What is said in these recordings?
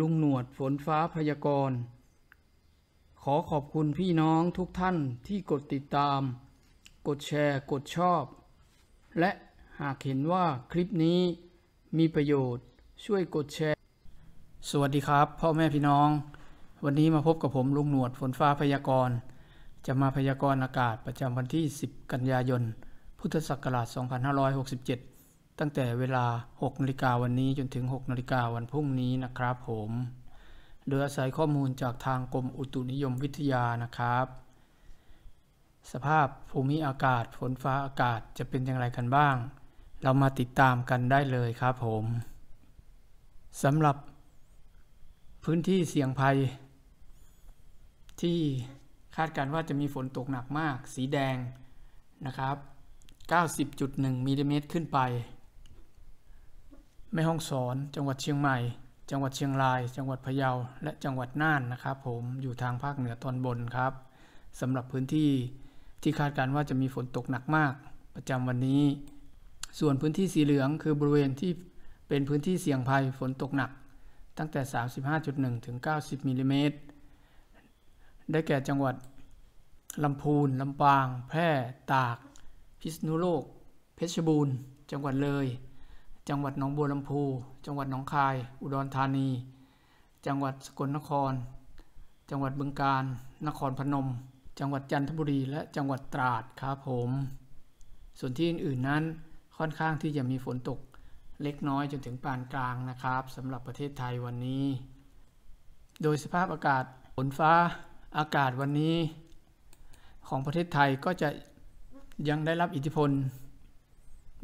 ลุงหนวดฝนฟ้าพยากรณ์ ขอขอบคุณพี่น้องทุกท่านที่กดติดตาม กดแชร์กดชอบ และหากเห็นว่าคลิปนี้มีประโยชน์ช่วยกดแชร์ สวัสดีครับพ่อแม่พี่น้อง วันนี้มาพบกับผมลุงหนวดฝนฟ้าพยากรณ์จะมาพยากรณ์อากาศประจำวันที่ 10 กันยายน พุทธศักราช 2567ตั้งแต่เวลา 6นาฬิกาวันนี้จนถึง 6นาฬิกาวันพรุ่งนี้นะครับผม โดยอาศัยข้อมูลจากทางกรมอุตุนิยมวิทยานะครับ สภาพภูมิอากาศฝนฟ้าอากาศจะเป็นอย่างไรกันบ้าง เรามาติดตามกันได้เลยครับผมสำหรับ พื้นที่เสี่ยงภัย ที่คาดการว่าจะมีฝนตกหนักมาก สีแดงนะครับ90.1มิลลิเมตรขึ้นไปแม่ฮ่องสอน จังหวัดเชียงใหม่ จังหวัดเชียงราย จังหวัดพะเยา และจังหวัดน่านนะครับผม อยู่ทางภาคเหนือตอนบนครับสำหรับพื้นที่ที่คาดการว่าจะมีฝนตกหนักมาก ประจำวันนี้ ส่วนพื้นที่สีเหลืองคือบริเวณที่เป็นพื้นที่เสี่ยงภัยฝนตกหนัก ตั้งแต่ 35.1ถึง90มิลิเมตรได้แก่จังหวัดลำพูนลำปาง แพร่ ตาก พิษณุโลก เพชรบูรณ์ จังหวัดเลยจังหวัดหนองบัวลำพู จังหวัดหนองคาย อุดรธานี จังหวัดสกลนคร จังหวัดบึงกาฬ นครพนม จังหวัดจันทบุรีและจังหวัดตราดครับผม ส่วนที่อื่น ๆนั้นค่อนข้างที่จะมีฝนตกเล็กน้อยจนถึงปานกลางนะครับสำหรับประเทศไทยวันนี้ โดยสภาพอากาศฝนฟ้าอากาศวันนี้ ของประเทศไทยก็จะยังได้รับอิทธิพล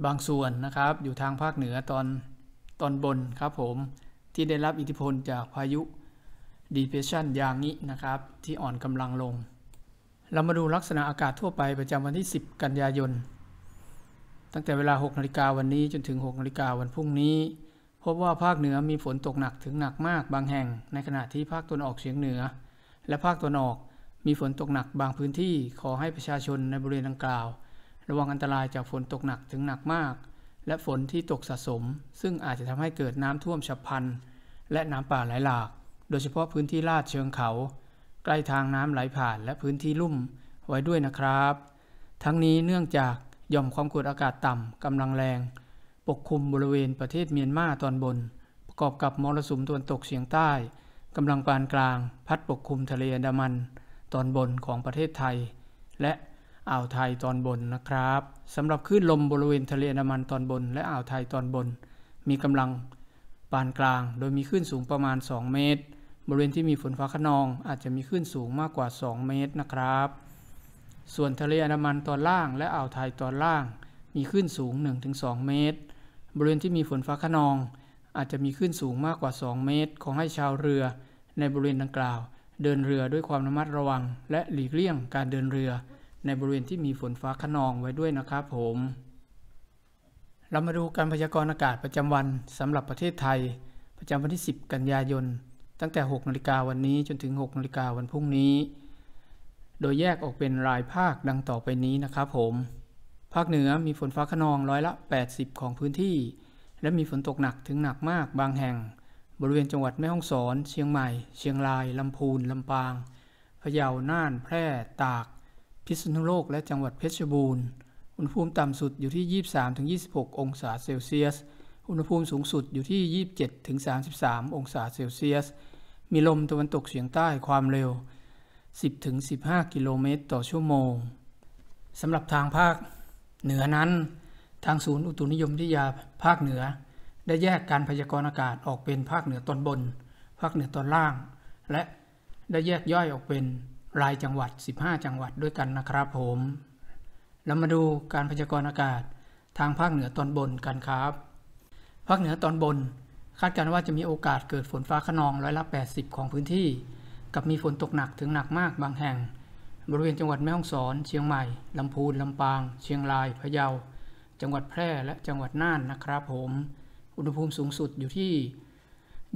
บางส่วนนะครับ อยู่ทางภาคเหนือตอนตอนบนครับผม ที่ได้รับอิทธิพลจากพายุ depression ยางินะครับ ที่อ่อนกำลังลง เรามาดูลักษณะอากาศทั่วไปประจำวันที่ 10 กันยายน ตั้งแต่เวลา 6นาฬิกาวันนี้จนถึง 6นาฬิกาวันพรุ่งนี้ พบว่าภาคเหนือมีฝนตกหนักถึงหนักมากบางแห่งในขณะที่ภาคตะวันออกเฉียงเหนือ และภาคตะวันออกมีฝนตกหนัก บางพื้นที่ขอให้ประชาชนในบริเวณดังกล่าวระวังอันตรายจากฝนตกหนักถึงหนักมาก และฝนที่ตกสะสม ซึ่งอาจจะทำให้เกิดน้ำท่วมฉับพลัน และน้ำป่าไหลหลาก โดยเฉพาะพื้นที่ลาดเชิงเขา ใกล้ทางน้ำไหลผ่านและพื้นที่ลุ่มไว้ด้วยนะครับ ทั้งนี้เนื่องจากย่อมความกดอากาศต่ำกำลังแรง ปกคลุมบริเวณประเทศเมียนมาตอนบน ประกอบกับมรสุมตะวันตกเฉียงใต้กำลังปานกลาง พัดปกคลุมทะเลอันดามันตอนบนของประเทศไทย และอ่าวไทยตอนบนนะครับสำหรับคลื่นลมบริเวณทะเลอันดามันตอนบน และอ่าวไทยตอนบน มีกำลังปานกลางโดยมีคลื่นสูงประมาณ 2 เมตร บริเวณที่มีฝนฟ้าขนองอาจจะมีคลื่นสูงมากกว่า 2 เมตรนะครับ ส่วนทะเลอันดามันตอนล่างและอ่าวไทยตอนล่าง มีคลื่นสูง 1-2 เมตร บริเวณที่มีฝนฟ้าขนอง อาจจะมีคลื่นสูงมากกว่า 2 เมตร ขอให้ชาวเรือ ในบริเวณดังกล่าว เดินเรือด้วยความระมัดระวัง และหลีกเลี่ยง การเดินเรือในบริเวณที่มีฝนฟ้าขนองไว้ด้วยนะครับผม เรามาดูการพยากรณ์อากาศประจำวันสำหรับประเทศไทย ประจำวันที่ 10 กันยายน ตั้งแต่6นาฬิกาวันนี้จนถึง6นาฬิกาวันพรุ่งนี้ โดยแยกออกเป็นรายภาคดังต่อไปนี้นะครับผม ภาคเหนือมีฝนฟ้าขนองร้อยละ 80 ของพื้นที่ และมีฝนตกหนักถึงหนักมากบางแห่ง บริเวณจังหวัดแม่ฮ่องสอน เชียงใหม่ เชียงราย ลำพูน ลำปาง พะเยา น่าน แพร่ ตากพิษณุโลกและจังหวัดเพชรบูรณ์ อุณหภูมิต่ำสุดอยู่ที่ 23-26 องศาเซลเซียส อุณหภูมิสูงสุดอยู่ที่ 27-33 องศาเซลเซียส มีลมตะวันตกเฉียงใต้ความเร็ว 10-15 กิโลเมตรต่อชั่วโมง สำหรับทางภาคเหนือนั้น ทางศูนย์อุตุนิยมวิทยาภาคเหนือ ได้แยกการพยากรณ์อากาศออกเป็นภาคเหนือตอนบน ภาคเหนือตอนล่าง และได้แยกย่อยออกเป็นรายจังหวัด 15 จังหวัดด้วยกันนะครับผมเรามาดูการพยากรณ์อากาศทางภาคเหนือตอนบนกันครับ ภาคเหนือตอนบนคาดการณ์ว่าจะมีโอกาสเกิดฝนฟ้าขนองร้อยละ 80 ของพื้นที่ กับมีฝนตกหนักถึงหนักมากบางแห่ง บริเวณจังหวัดแม่ฮ่องสอน เชียงใหม่ ลำพูนลำปาง เชียงรายพะเยา จังหวัดแพร่และจังหวัดน่านนะครับผม อุณหภูมิสูงสุดอยู่ที่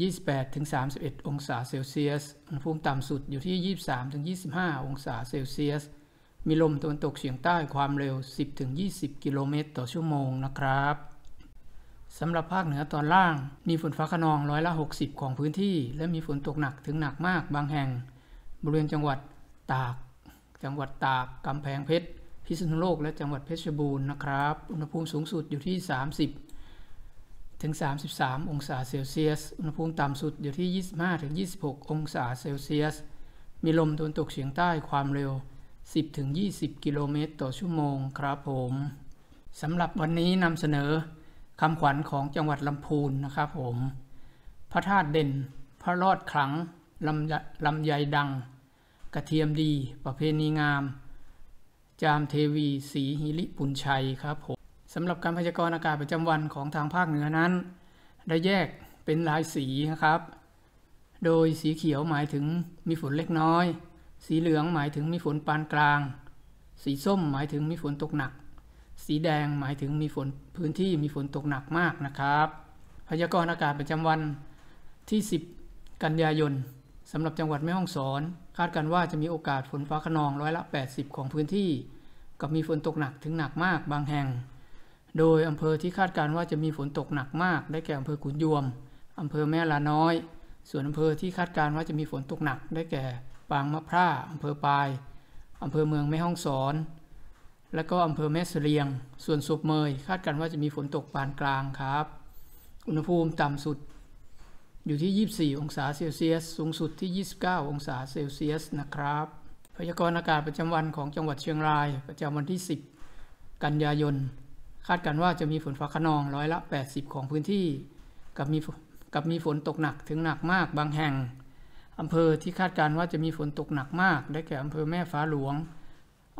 28ถึง31 องศาเซลเซียส อุณหภูมิต่ำสุดอยู่ที่ 23ถึง25 องศาเซลเซียส มีลมตะวันตกเฉียงใต้ความเร็ว 10ถึง20 กิโลเมตรต่อชั่วโมงนะครับ สำหรับภาคเหนือตอนล่าง มีฝนฟ้าขนองร้อยละ 60 ของพื้นที่และมีฝนตกหนักถึงหนักมากบางแห่ง บริเวณจังหวัดตาก จังหวัดตากกำแพงเพชร พิษณุโลก และจังหวัดเพชรบูรณ์นะครับ อุณหภูมิสูงสุดอยู่ที่ 30ถึง 33 องศาเซลเซียส อุณหภูมิต่ำสุดอยู่ที่ 25ถึง26 องศาเซลเซียส มีลมตะวันตกเฉียงใต้ความเร็ว 10ถึง20 กิโลเมตรต่อชั่วโมงครับผม สำหรับวันนี้นำเสนอคำขวัญของจังหวัดลำพูน นะครับผม พระธาตุเด่น พระรอดขลังลำลำญยดัง กระเทียมดี ประเพณีงาม จามเทวี สีหิริปุญชัยครับผมสำหรับการพยากรณ์อากาศประจำวันของทางภาคเหนือนั้น ได้แยกเป็นหลายสีนะครับ โดยสีเขียวหมายถึงมีฝนเล็กน้อย สีเหลืองหมายถึงมีฝนปานกลาง สีส้มหมายถึงมีฝนตกหนัก สีแดงหมายถึงมีฝนพื้นที่มีฝนตกหนักมากนะครับ พยากรณ์อากาศประจำวันที่ 10 กันยายนสำหรับจังหวัดแม่ฮ่องสอน คาดการว่าจะมีโอกาสฝนฟ้าขนองร้อยละ 80 ของพื้นที่กับมีฝนตกหนักถึงหนักมากบางแห่งโดยอำเภอที่คาดการว่าจะมีฝนตกหนักมากได้แก่อำเภอขุนยวมอำเภอแม่ลาน้อย ส่วนอำเภอที่คาดการว่าจะมีฝนตกหนักได้แก่ปางมะพร้าอำเภอปายอำเภอเมืองแม่ฮ่องสอน และก็อำเภอแม่เสลียง ส่วนสุบเมย คาดการว่าจะมีฝนตกปานกลางครับ อุณหภูมิต่ำสุด อยู่ที่ 24 องศาเซลเซียส สูงสุดที่ 29 องศาเซลเซียสนะครับ พยากรณ์อากาศประจำวันของจังหวัดเชียงรายประจำวันที่ 10 กันยายนคาดการว่าจะมีฝนฟ้าขนองร้อยละ 80 ของพื้นที่กับมีกับมีฝนตกหนักถึงหนักมากบางแห่ง อำเภอที่คาดการว่าจะมีฝนตกหนักมาก ได้แก่อำเภอแม่ฟ้าหลวง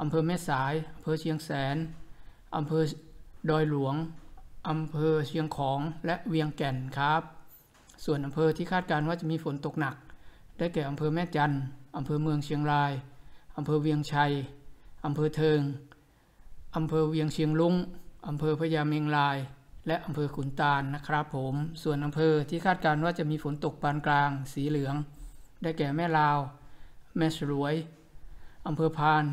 อำเภอแม่สาย อำเภอเชียงแสน อำเภอดอยหลวง อำเภอเชียงของและเวียงแก่นครับ ส่วนอำเภอที่คาดการว่าจะมีฝนตกหนัก ได้แก่อำเภอแม่จัน อำเภอเมืองเชียงราย อำเภอเวียงชัย อำเภอเทิง อำเภอเวียงเชียงลุงอำเภอพญาเมงรายและอำเภอขุนตาลนนะครับผมส่วนอำเภอที่คาดการณ์ว่าจะมีฝนตกปานกลาง สีเหลือง ได้แก่แม่ลาวแม่สรวย อำเภอพาน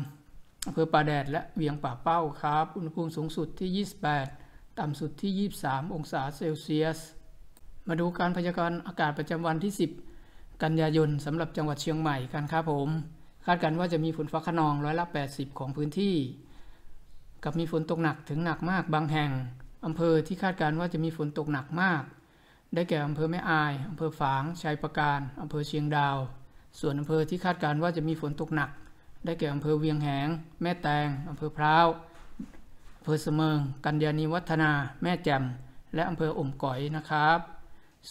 อำเภอป่าแดดและเวียงป่าเป้าครับ อุณหภูมิสูงสุดที่ 28 ต่ำสุดที่ 23 องศาเซลเซียส มาดูการพยากรณ์อากาศประจำวันที่ 10 กันยายนสำหรับจังหวัดเชียงใหม่กันครับผม คาดการณ์ว่าจะมีฝนฟ้าขนองร้อยละ 80 ของพื้นที่กับมีฝนตกหนักถึงหนักมากบางแห่งอำเภอที่คาดการว่าจะมีฝนตกหนักมาก ได้แก่อำเภอแม่อายอำเภอฝาง ชัยประการอำเภอเชียงดาว ส่วนอำเภอที่คาดการว่าจะมีฝนตกหนัก ได้แก่อำเภอเวียงแหง แม่แตงอำเภอพร้าวอำเภอเสมิงกัญญาณีวัฒนา แม่แจ่ม และอำเภออมก๋อยนะครับ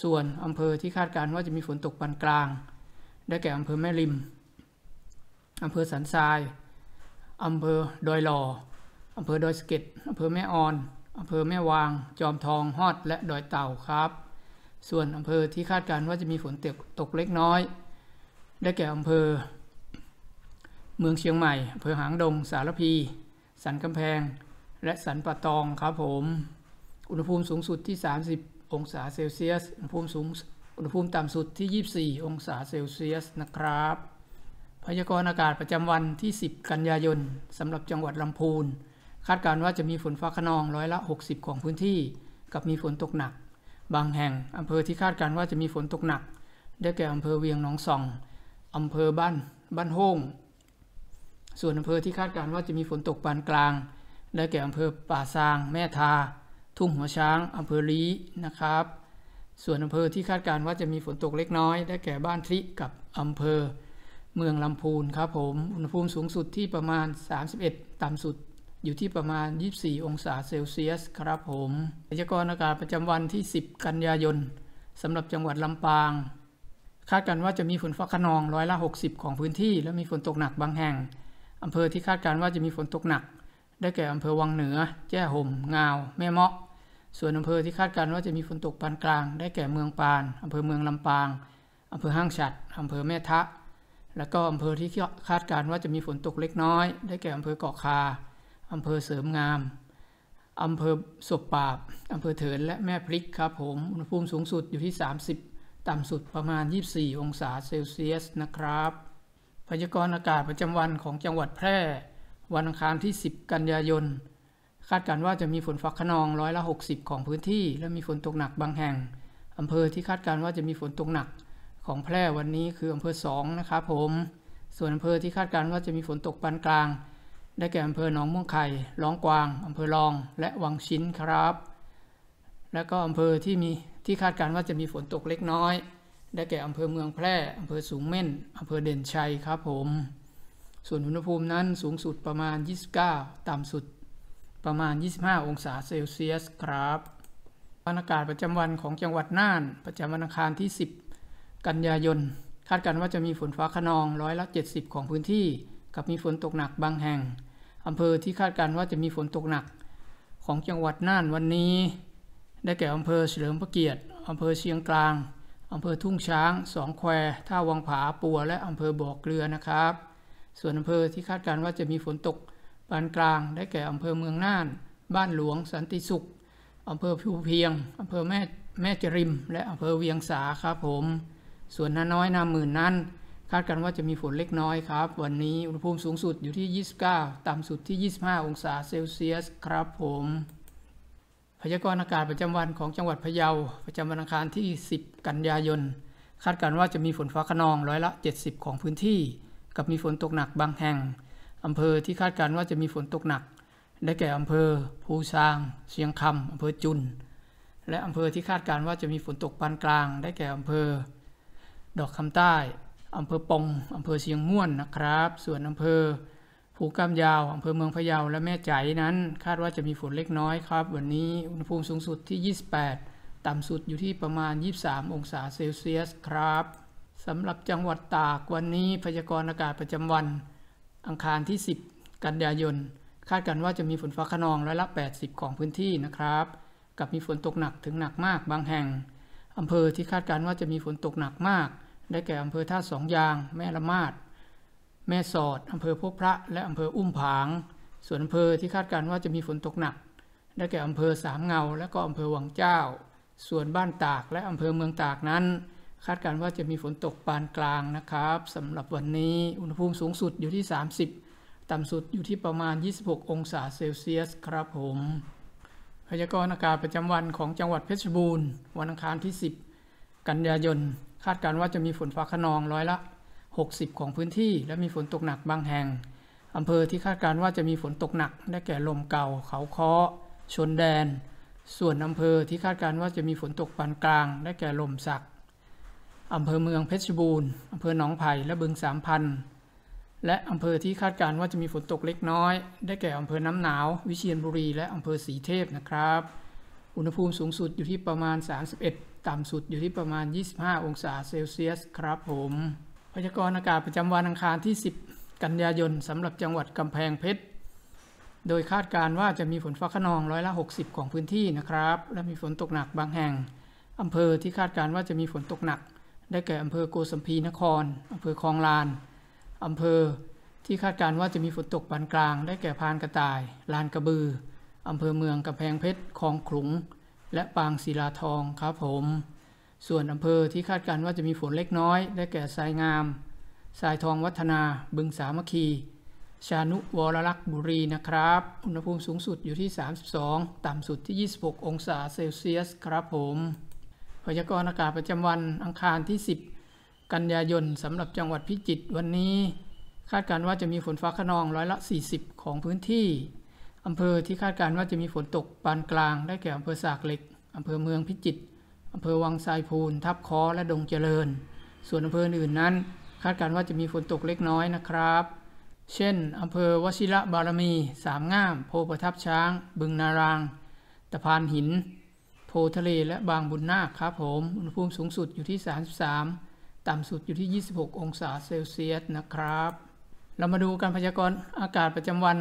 ส่วนอำเภอที่คาดการว่าจะมีฝนตกปานกลาง ได้แก่อำเภอแม่ริมอำเภอสันทรายอำเภอดอยหล่ออำเภอดอยสะเก็ดอำเภอแม่ออน อำเภอแม่วาง จอมทอง ฮอด และดอยเต่าครับ ส่วนอำเภอที่คาดการณ์ว่าจะมีฝนตกเล็กน้อย ได้แก่อำเภอ เมืองเชียงใหม่ อำเภอหางดง สารพี สันกำแพง และสันป่าตองครับผม อุณหภูมิสูงสุดที่ 30 องศาเซลเซียส อุณหภูมิสูงอุณหภูมิต่ำสุดที่ 24 องศาเซลเซียส นะครับ พยากรณ์อากาศประจำวันที่ 10 กันยายนสำหรับจังหวัดลำพูนคาดการณ์ว่าจะมีฝนฟ้าขนองร้อยละ 60 ของพื้นที่ กับมีฝนตกหนัก บางแห่งอำเภอที่คาดการณ์ว่าจะมีฝนตกหนัก ได้แก่อำเภอเวียงหนองสองอำเภอบ้านบ้านโฮงส่วนอำเภอที่คาดการณ์ว่าจะมีฝนตกปานกลางได้แก่อำเภอป่าซางแม่ทา ทุ่งหัวช้างอำเภอลีนะครับ ส่วนอำเภอที่คาดการณ์ว่าจะมีฝนตกเล็กน้อย ได้แก่บ้านทริกับอำเภอ เมืองลำพูนครับผมอุณหภูมิสูงสุดที่ประมาณ 31ต่ำสุดอยู่ที่ประมาณ 24 องศาเซลเซียส ครับผมพยากรณ์อากาศประจำวันที่ 10 กันยายนสำหรับจังหวัดลำปาง คาดกณ์ว่าจะมีฝนฟ้าขนองร้อยละ 60 ของพื้นที่ และมีฝนตกหนักบางแห่งอำเภอที่คาดการว่าจะมีฝนตกหนัก ได้แก่อำเภอวังเหนือ แจ้ห่ม งาว แม่เมาะส่วนอำเภอที่คาดการว่าจะมีฝนตกปานกลาง ได้แก่เมืองปานอำเภอเมืองลำปางอำเภอห้างฉัดอำเภอแม่ทะและก็อำเภอที่คาดการว่าจะมีฝนตกเล็กน้อยได้แก่อำเภอเกาะคาอำเภอเสริมงาม อำเภอศบปราบอำเภอเถินและแม่พริกครับผม อุณหภูมิสูงสุดอยู่ที่ 30 ต่ำสุดประมาณ 24 องศาเซลเซียส นะครับ พยากรณ์อากาศประจำวันของจังหวัดแพร่ วันอังคาร ที่ 10 กันยายน คาดการว่าจะมีฝนฟ้าขนองร้อยละ 60 ของพื้นที่ และมีฝนตกหนักบางแห่ง อำเภอที่คาดการว่าจะมีฝนตกหนักของแพร่วันนี้คืออำเภอ2นะครับผม ส่วนอำเภอที่คาดการว่าจะมีฝนตกปานกลางได้แก่อำเภอหนองม่วงไข่ลองกวาง อำเภอลองและวังชิ้นครับ และก็อำเภอที่มีที่คาดการว่าจะมีฝนตกเล็กน้อย ได้แก่อำเภอเมืองแพร่อำเภอสูงเม่น อำเภอเด่นชัยครับผม ส่วนอุณหภูมินั้นสูงสุดประมาณ 29ต่ำสุด ประมาณ 25 องศาเซลเซียสครับบรรอากาศประจำวันของจังหวัดน่าน ประจำวันอังคารที่ 10 กันยายน คาดการว่าจะมีฝนฟ้าขนองร้อยละ 70 ของพื้นที่กับมีฝนตกหนักบางแห่งอำเภอที่คาดการว่าจะมีฝนตกหนัก ของจังหวัดน่านวันนี้ ได้แก่อำเภอเฉลิมพระเกียรติอำเภอเชียงกลางอำเภอทุ่งช้างสองแควท่าวังผาปัวและอำเภอบ่อเกลือนะครับ ส่วนอำเภอที่คาดการว่าจะมีฝนตกปานกลาง ได้แก่อำเภอเมืองน่านบ้านหลวงสันติสุขอำเภอพูเพียงอำเภอแม่แม่จริมและอำเภอเวียงสาครับผม ส่วนน้าน้อยนาหมื่นนั้นคาดการณ์ว่าจะมีฝนเล็กน้อยครับ วันนี้อุณหภูมิสูงสุดอยู่ที่ 29 ต่ำสุดที่ 25 องศาเซลเซียส ครับผม พยากรณ์อากาศประจำวันของจังหวัดพะเยา ประจำวันอังคารที่ 10 กันยายน คาดการณ์ว่าจะมีฝนฟ้าขนองร้อยละ 70 ของพื้นที่ กับมีฝนตกหนักบางแห่งอำเภอที่คาดการณ์ว่าจะมีฝนตกหนัก ได้แก่อำเภอภูซางเชียงคำอำเภอจุน และอำเภอที่คาดการณ์ว่าจะมีฝนตกปานกลาง ได้แก่อำเภอ ดอกคำใต้อำเภอปงอำเภอเชียงม่วนนะครับ ส่วนอำเภอ ภูกามยาว อำเภอเมืองพะเยา และแม่ใจนั้น คาดว่าจะมีฝนเล็กน้อยครับ วันนี้อุณหภูมิสูงสุดที่ 28 ต่ำสุดอยู่ที่ประมาณ 23 องศาเซลเซียสครับ สำหรับจังหวัดตาก วันนี้พยากรณ์อากาศประจำวัน อังคารที่ 10 กันยายน คาดกันว่าจะมีฝนฟ้าขนองร้อยละ 80 ของพื้นที่นะครับ กับมีฝนตกหนักถึงหนักมาก บางแห่งอำเภอที่คาดการว่าจะมีฝนตกหนักมากได้แก่อำเภอท่าสองยางแม่ละมาดแม่สอดอำเภอพบพระและอำเภออุ้มผาง ส่วนอำเภอที่คาดการณ์ว่าจะมีฝนตกหนักได้แก่อำเภอสามเงา และก็อำเภอวังเจ้า ส่วนบ้านตากและอำเภอเมืองตากนั้น คาดการณ์ว่าจะมีฝนตกปานกลางนะครับสำหรับวันนี้ อุณหภูมิสูงสุดอยู่ที่ 30 ต่ำสุดอยู่ที่ประมาณ 26 องศาเซลเซียสครับผม พยากรณ์อากาศประจำวันของจังหวัดเพชรบูรณ์ วันอังคารที่10กันยายนคาดการณ์ว่าจะมีฝนฟ้าขนองร้อยละ 60 ของพื้นที่ และมีฝนตกหนักบางแห่งอำเภอที่คาดการณ์ว่าจะมีฝนตกหนัก ได้แก่ ลมเก่า เขาค้อ ชนแดน ส่วนอำเภอที่คาดการณ์ว่าจะมีฝนตกปานกลาง ได้แก่ ลมสักอำเภอเมืองเพชรบูรณ์อำเภอหนองไผ่ และบึงสามพัน และอำเภอที่คาดการณ์ว่าจะมีฝนตกเล็กน้อย ได้แก่อำเภอน้ำหนาว วิเชียรบุรี และอำเภอศรีเทพ นะครับ อุณหภูมิสูงสุดอยู่ที่ประมาณ 31ต่ำสุดอยู่ที่ประมาณ 25 องศาเซลเซียส ครับผม พยากรณ์อากาศประจำวันอังคารที่ 10 กันยายนสำหรับจังหวัดกำแพงเพชร โดยคาดการว่าจะมีฝนฟ้าขนองร้อยละ 60 ของพื้นที่นะครับ และมีฝนตกหนักบางแห่งอำเภอที่คาดการว่าจะมีฝนตกหนัก ได้แก่อำเภอโกสัมพีนครอำเภอคลองลานอำเภอที่คาดการว่าจะมีฝนตกปานกลาง ได้แก่พานกระต่าย ลานกระบืออำเภอเมืองกำแพงเพชร คลองขลุงและปางศิลาทองครับผม ส่วนอำเภอที่คาดการณ์ว่าจะมีฝนเล็กน้อยได้แก่ทรายงามทรายทองวัฒนาบึงสามัคคี ชานุวรลักษ์บุรีนะครับ อุณหภูมิสูงสุดอยู่ที่ 32 ต่ำสุดที่ 26 องศาเซลเซียสครับผม พยากรณ์อากาศประจำวันอังคารที่ 10 กันยายนสำหรับจังหวัดพิจิตรวันนี้ คาดการณ์ว่าจะมีฝนฟ้าขนองร้อยละ 40 ของพื้นที่อำเภอที่คาดการว่าจะมีฝนตกปานกลาง ได้แก่อำเภอสากเหล็กอำเภอเมืองพิจิตรอำเภอวังทรายพูน ทับคอและดงเจริญ ส่วนอำเภออื่นนั้น คาดการว่าจะมีฝนตกเล็กน้อยนะครับ เช่น อำเภอวชิระบารมี สามง่าม โพประทับช้าง บึงนาราง ตะพานหิน โพทะเล และบางบุญนาค ครับผม อุณหภูมิสูงสุดอยู่ที่33ต่ำสุดอยู่ที่ 26 องศาเซลเซียสนะครับ เรามาดูการพยากรณ์อากาศประจำวัน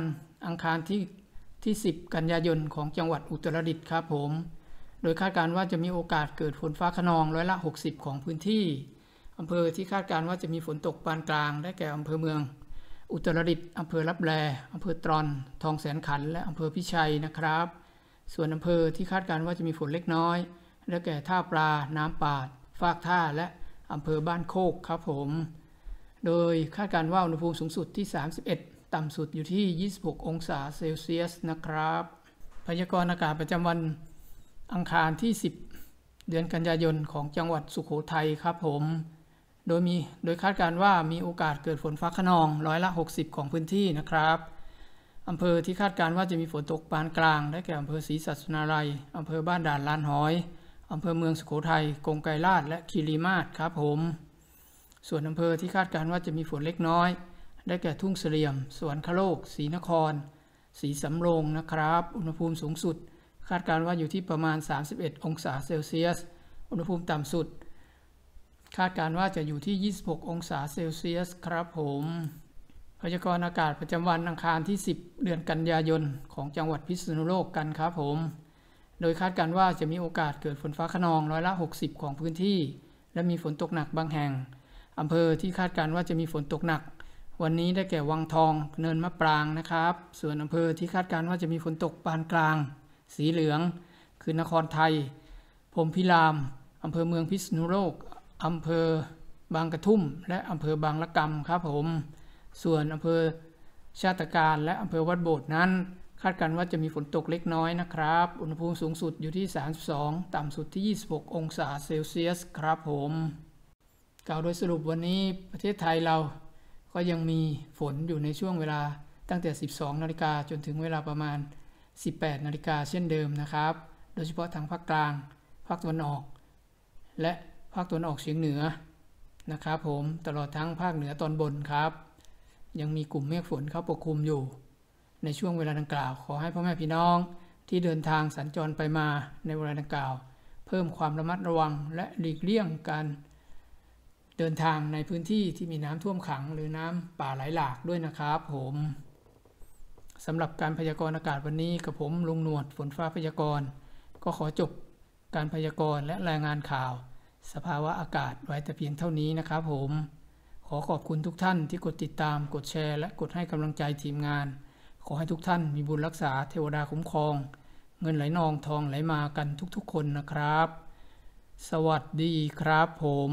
อังคารที่ที่ 10 กันยายน ของจังหวัดอุตรดิตถ์ครับผม โดยคาดการว่าจะมีโอกาสเกิดฝนฟ้าขนองร้อยละ 60 ของพื้นที่อำเภอที่คาดการว่าจะมีฝนตกปานกลาง ได้แก่อำเภอเมือง อุตรดิตถ์อำเภอรับแลอำเภอตรอน ทองแสนขัน และอำเภอพิชัยนะครับ ส่วนอำเภอที่คาดการว่าจะมีฝนเล็กน้อย ได้แก่ท่าปลา น้ำปาด ฟากท่า และอำเภอบ้านโคกครับผม โดยคาดการว่าอุณหภูมิสูงสุดที่ 31ต่ำสุดอยู่ที่ 26 องศาเซลเซียส นะครับ พยากรณ์อากาศประจำวันอังคารที่ 10 เดือนกันยายนของจังหวัดสุขโขทัย ครับผม โดยมี โดยคาดการว่ามีโอกาสเกิดฝนฟ้าขนอง ร้อยละ 60 ของพื้นที่นะครับอำเภอที่คาดการว่าจะมีฝนตกปานกลาง ได้แก่อำเภอศรีสัชนาลัยอำเภอบ้านด่านลานหอยอำเภอเมืองสุโขทัยกงไกรลาดและคีรีมาศ ครับผม ส่วนอำเภอที่คาดการว่าจะมีฝนเล็กน้อยได้แก่ทุ่งเสลี่ยม สวนคโลกศรีนครศรีสำโรงนะครับ อุณหภูมิสูงสุด คาดการว่าอยู่ที่ประมาณ 31 องศาเซลเซียส อุณหภูมิต่ำสุด คาดการว่าจะอยู่ที่ 26 องศาเซลเซียสครับผม พยากรณ์อากาศประจำวันอังคารที่ 10 เดือนกันยายน ของจังหวัดพิษณุโลกกันครับผม โดยคาดการว่าจะมีโอกาสเกิดฝนฟ้าขนองร้อยละ 60 ของพื้นที่ และมีฝนตกหนักบางแห่งอำเภอที่คาดการว่าจะมีฝนตกหนักวันนี้ได้แก่วังทองเนินมะปรางนะครับ ส่วนอำเภอที่คาดการณ์ว่าจะมีฝนตกปานกลาง สีเหลือง คือนครไทยพรมพิรามอำเภอเมืองพิษณุโลกอำเภอบางกระทุ่ม และอำเภอบางละกำครับผม ส่วนอำเภอชาติการและอำเภอวัดโบดนั้น คาดการณ์ว่าจะมีฝนตกเล็กน้อยนะครับ อุณหภูมิสูงสุดอยู่ที่ 32 ต่ำสุดที่ 26 องศาเซลเซียสครับผม กล่าวโดยสรุปวันนี้ประเทศไทยเราก็ยังมีฝนอยู่ในช่วงเวลาตั้งแต่ 12 นาฬิกาจนถึงเวลาประมาณ 18 นาฬิกาเช่นเดิมนะครับ โดยเฉพาะทางภาคกลาง ภาคตะวันออก และภาคตะวันออกเฉียงเหนือนะครับผม ตลอดทั้งภาคเหนือตอนบนครับ ยังมีกลุ่มเมฆฝนเข้าปกคลุมอยู่ ในช่วงเวลาดังกล่าว ขอให้พ่อแม่พี่น้อง ที่เดินทางสัญจรไปมาในเวลาดังกล่าว เพิ่มความระมัดระวังและหลีกเลี่ยงการเดินทางในพื้นที่ที่มีน้ำท่วมขังหรือน้ำป่าไหลหลากด้วยนะครับ ผมสำหรับการพยากรณ์อากาศวันนี้กับผมลุงหนวดฝนฟ้าพยากรณ์ ก็ขอจบการพยากรณ์และรายงานข่าว สภาวะอากาศไว้แต่เพียงเท่านี้นะครับ ผม ขอขอบคุณทุกท่านที่กดติดตามกดแชร์และกดให้กำลังใจทีมงาน ขอให้ทุกท่านมีบุญรักษาเทวดาคุ้มครอง เงินไหลนองทองไหลมากันทุกๆ คนนะครับ สวัสดีครับ ผม